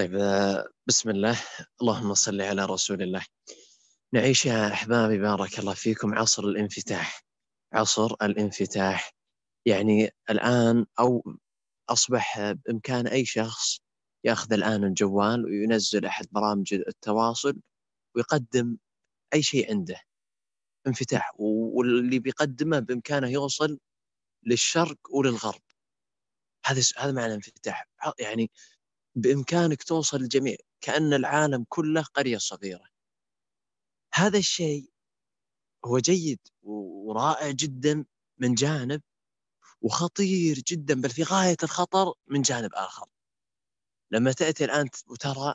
طيب آه، بسم الله اللهم صل على رسول الله نعيش يا أحبابي بارك الله فيكم عصر الانفتاح عصر الانفتاح يعني الآن أو أصبح بإمكان أي شخص ياخذ الآن الجوال وينزل أحد برامج التواصل ويقدم أي شيء عنده انفتاح واللي بيقدمه بإمكانه يوصل للشرق وللغرب هذا هذا معنى الانفتاح يعني بإمكانك توصل الجميع كأن العالم كله قرية صغيرة هذا الشيء هو جيد ورائع جدا من جانب وخطير جدا بل في غاية الخطر من جانب آخر لما تأتي الآن وترى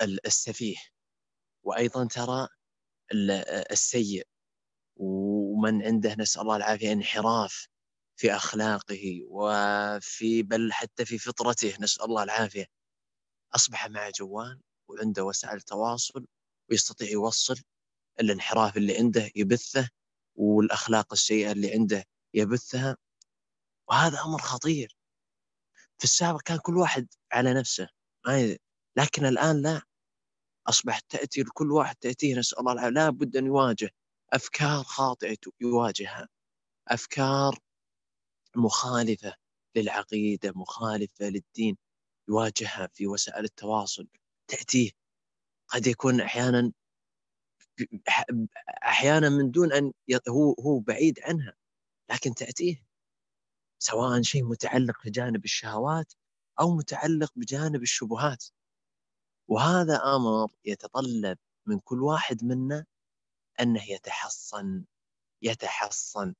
السفيه وأيضا ترى السيء ومن عنده نسأل الله العافية انحراف في اخلاقه وفي بل حتى في فطرته نسال الله العافيه اصبح مع جوال وعنده وسائل تواصل ويستطيع يوصل الانحراف اللي عنده يبثه والاخلاق السيئه اللي عنده يبثها وهذا امر خطير في السابق كان كل واحد على نفسه ما لكن الان لا اصبح تاتي لكل واحد تاتيه نسال الله العافيه لابد ان يواجه افكار خاطئه يواجهها افكار مخالفه للعقيده مخالفه للدين يواجهها في وسائل التواصل تاتيه قد يكون احيانا احيانا من دون ان هو هو بعيد عنها لكن تاتيه سواء شيء متعلق بجانب الشهوات او متعلق بجانب الشبهات وهذا امر يتطلب من كل واحد منا انه يتحصن يتحصن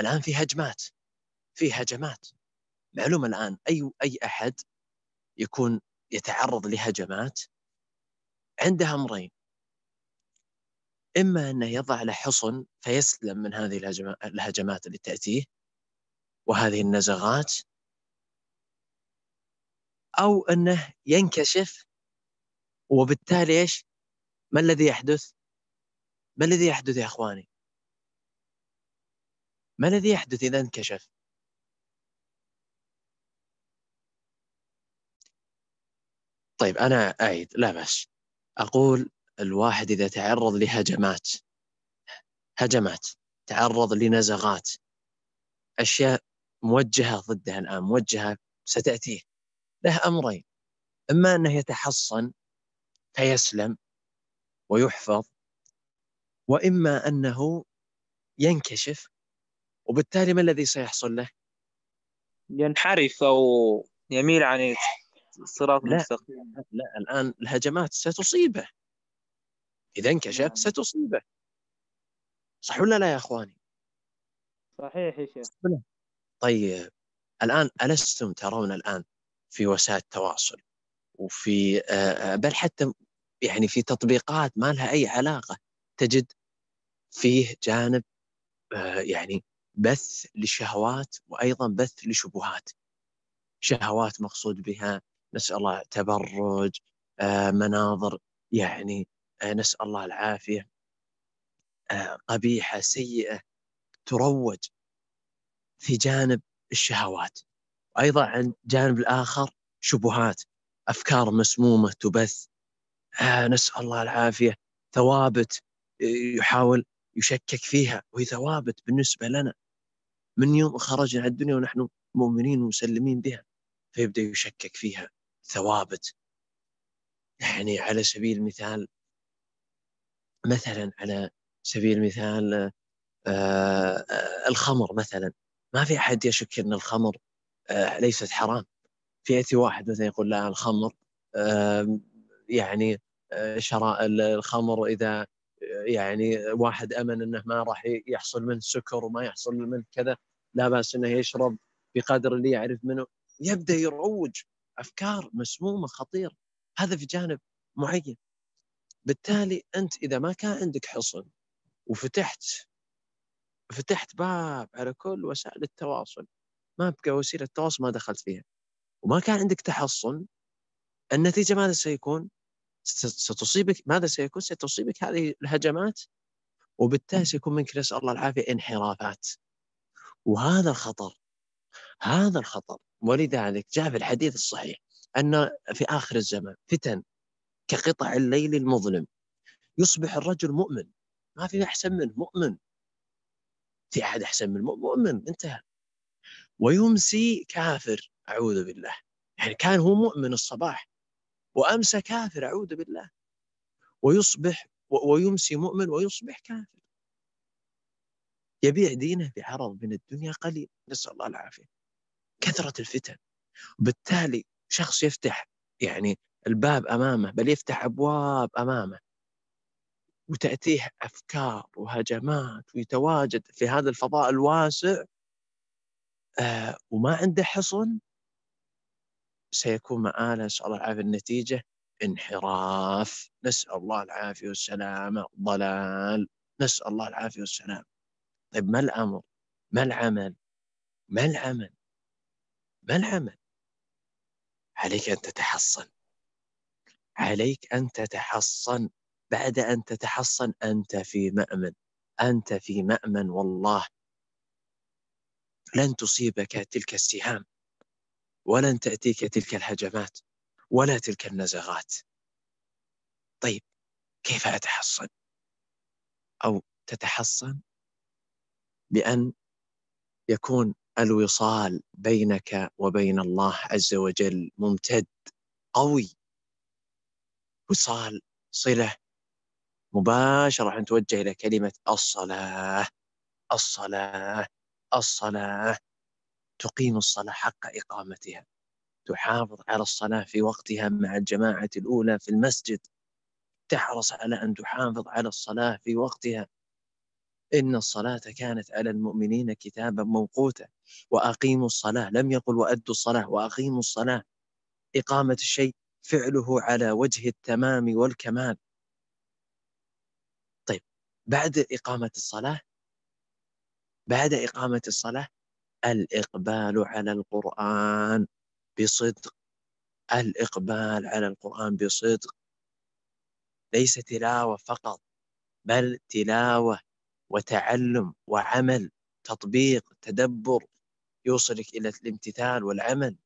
الان في هجمات في هجمات معلوم الآن أي أي أحد يكون يتعرض لهجمات عنده أمرين إما أنه يضع له حصن فيسلم من هذه الهجمات اللي تأتيه وهذه النزغات أو أنه ينكشف وبالتالي إيش ما الذي يحدث ما الذي يحدث يا أخواني ما الذي يحدث إذا انكشف طيب انا اعيد لا باس اقول الواحد اذا تعرض لهجمات هجمات تعرض لنزغات اشياء موجهه ضده الان موجهه ستاتيه له امرين اما انه يتحصن فيسلم ويحفظ واما انه ينكشف وبالتالي ما الذي سيحصل له؟ ينحرف او يميل عن الصراط لا, لا الان الهجمات ستصيبه اذا انكشف نعم. ستصيبه صح ولا لا يا اخواني؟ صحيح يا شيخ طيب الان الستم ترون الان في وسائل التواصل وفي آه، آه، بل حتى يعني في تطبيقات ما لها اي علاقه تجد فيه جانب آه، يعني بث لشهوات وايضا بث لشبهات شهوات مقصود بها نسال الله تبرج آه، مناظر يعني آه، نسال الله العافيه آه، قبيحه سيئه تروج في جانب الشهوات وايضا عن الجانب الاخر شبهات افكار مسمومه تبث نسال الله العافيه ثوابت يحاول يشكك فيها وهي ثوابت بالنسبه لنا من يوم خرجنا على الدنيا ونحن مؤمنين ومسلمين بها فيبدا يشكك فيها ثوابت يعني على سبيل المثال مثلا على سبيل المثال آه، آه، الخمر مثلا ما في احد يشك ان الخمر آه، ليست حرام في ياتي واحد مثلا يقول لا الخمر يعني شراء الخمر اذا يعني واحد امن انه ما راح يحصل منه سكر وما يحصل منه كذا لا باس انه يشرب بقدر اللي يعرف منه يبدا يروج افكار مسمومه خطيره هذا في جانب معين بالتالي انت اذا ما كان عندك حصن وفتحت فتحت باب على كل وسائل التواصل ما بقى وسيله تواصل ما دخلت فيها وما كان عندك تحصن النتيجه ماذا سيكون؟ ستصيبك ماذا سيكون؟ ستصيبك هذه الهجمات وبالتالي نعم. سيكون منك نسال الله العافيه انحرافات وهذا الخطر هذا الخطر ولذلك جاء في الحديث الصحيح أن في آخر الزمان فتن كقطع الليل المظلم يصبح الرجل مؤمن ما في أحسن منه مؤمن في أحد أحسن من مؤمن انتهى ويمسي كافر أعوذ بالله يعني كان هو مؤمن الصباح وأمسى كافر أعوذ بالله ويصبح ويمسي مؤمن ويصبح كافر يبيع دينه بعرض من الدنيا قليل نسأل الله العافية كثرة الفتن وبالتالي شخص يفتح يعني الباب أمامه بل يفتح أبواب أمامه وتأتيه أفكار وهجمات ويتواجد في هذا الفضاء الواسع آه، وما عنده حصن سيكون مآله نسأل الله العافية النتيجة انحراف نسأل الله العافية والسلامة ضلال نسأل الله العافية والسلامة طيب ما الأمر ما العمل ما العمل ما العمل عليك ان تتحصن عليك ان تتحصن بعد ان تتحصن انت في مامن انت في مامن والله لن تصيبك تلك السهام ولن تاتيك تلك الهجمات ولا تلك النزغات طيب كيف اتحصن او تتحصن بان يكون الوصال بينك وبين الله عز وجل ممتد قوي وصال صله مباشره توجه الى كلمه الصلاه الصلاه الصلاه تقيم الصلاه حق اقامتها تحافظ على الصلاه في وقتها مع الجماعه الاولى في المسجد تحرص على ان تحافظ على الصلاه في وقتها إن الصلاة كانت على المؤمنين كتابا موقوتا وأقيموا الصلاة لم يقل وأدوا الصلاة وأقيموا الصلاة إقامة الشيء فعله على وجه التمام والكمال طيب بعد إقامة الصلاة بعد إقامة الصلاة الإقبال على القرآن بصدق الإقبال على القرآن بصدق ليس تلاوة فقط بل تلاوة وتعلم وعمل تطبيق تدبر يوصلك إلى الامتثال والعمل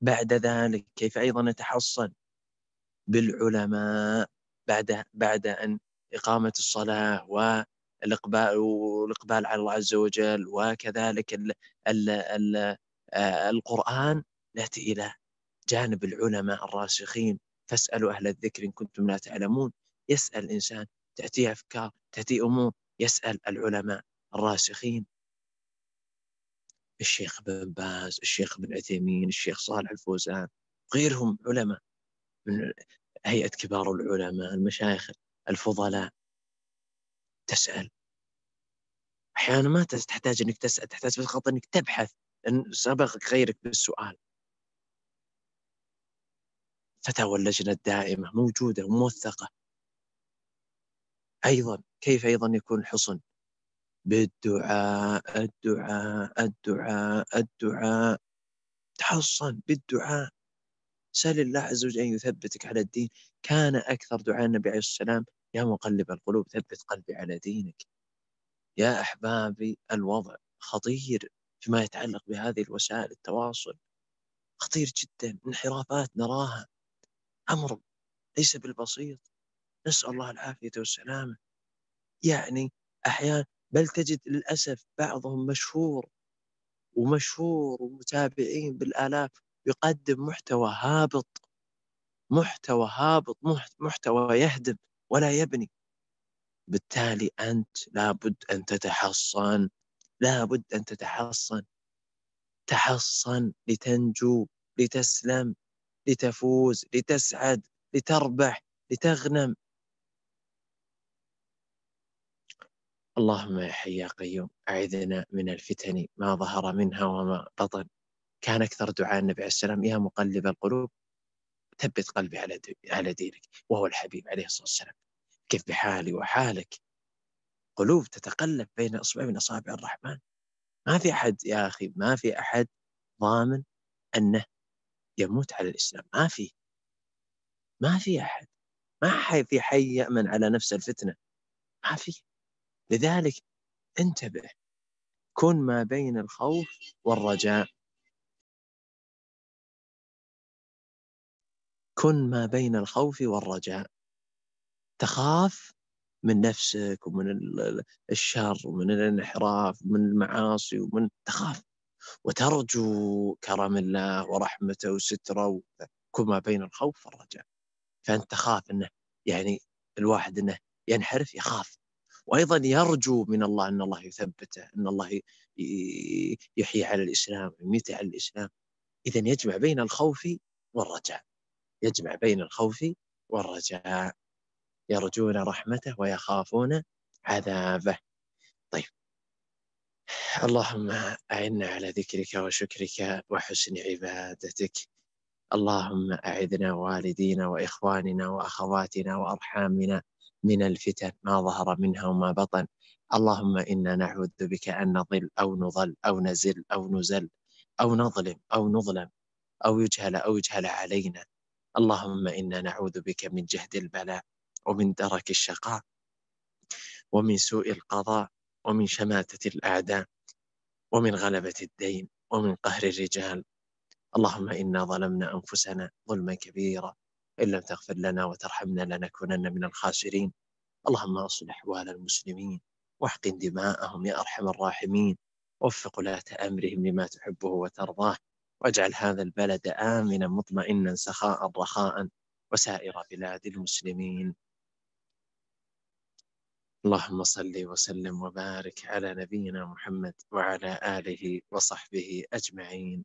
بعد ذلك كيف أيضا نتحصن بالعلماء بعد بعد أن إقامة الصلاة والإقبال والإقبال على الله عز وجل وكذلك الـ الـ الـ آه، القرآن نأتي إلى جانب العلماء الراسخين فاسألوا أهل الذكر إن كنتم لا تعلمون يسأل الإنسان تأتيه أفكار تأتيه أمور يسأل العلماء الراسخين الشيخ بن باز الشيخ بن عثيمين الشيخ صالح الفوزان غيرهم علماء من هيئة كبار العلماء المشايخ الفضلاء تسأل أحيانا ما تحتاج أنك تسأل تحتاج فقط أنك تبحث أن سبقك غيرك بالسؤال فتاوى اللجنة الدائمة موجودة وموثقة أيضا كيف أيضا يكون الحصن بالدعاء الدعاء الدعاء الدعاء تحصن بالدعاء سل الله عز وجل أن يثبتك على الدين كان أكثر دعاء النبي عليه السلام يا مقلب القلوب ثبت قلبي على دينك يا أحبابي الوضع خطير فيما يتعلق بهذه الوسائل التواصل خطير جدا انحرافات نراها أمر ليس بالبسيط نسأل الله العافية والسلامة يعني أحيانا بل تجد للأسف بعضهم مشهور ومشهور ومتابعين بالآلاف يقدم محتوى هابط محتوى هابط محتوى يهدم ولا يبني بالتالي أنت لابد أن تتحصن لابد أن تتحصن تحصن لتنجو لتسلم لتفوز لتسعد لتربح لتغنم اللهم يا حي يا قيوم أعذنا من الفتن ما ظهر منها وما بطن كان أكثر دعاء النبي عليه السلام يا مقلب القلوب ثبت قلبي على على دينك وهو الحبيب عليه الصلاة والسلام كيف بحالي وحالك قلوب تتقلب بين أصبع من أصابع الرحمن ما في أحد يا أخي ما في أحد ضامن أنه يموت على الإسلام ما في ما في أحد ما في حي يأمن على نفس الفتنة ما في لذلك انتبه كن ما بين الخوف والرجاء كن ما بين الخوف والرجاء تخاف من نفسك ومن الشر ومن الانحراف ومن المعاصي ومن تخاف وترجو كرم الله ورحمته وستره كن ما بين الخوف والرجاء فانت تخاف انه يعني الواحد انه ينحرف يخاف وايضا يرجو من الله ان الله يثبته ان الله يحيي على الاسلام يميت على الاسلام اذا يجمع بين الخوف والرجاء يجمع بين الخوف والرجاء يرجون رحمته ويخافون عذابه طيب اللهم أعنا على ذكرك وشكرك وحسن عبادتك اللهم أعذنا والدينا وإخواننا وأخواتنا وأرحامنا من الفتن ما ظهر منها وما بطن اللهم إنا نعوذ بك أن نضل أو نضل أو نزل أو نزل أو نظلم أو نظلم أو يجهل أو يجهل علينا اللهم إنا نعوذ بك من جهد البلاء ومن درك الشقاء ومن سوء القضاء ومن شماتة الأعداء ومن غلبة الدين ومن قهر الرجال اللهم إنا ظلمنا أنفسنا ظلما كبيرا إن لم تغفر لنا وترحمنا لنكونن من الخاسرين اللهم أصلح أحوال المسلمين واحقن دماءهم يا أرحم الراحمين وفق ولاة أمرهم لما تحبه وترضاه واجعل هذا البلد آمنا مطمئنا سخاء رخاء وسائر بلاد المسلمين اللهم صل وسلم وبارك على نبينا محمد وعلى آله وصحبه أجمعين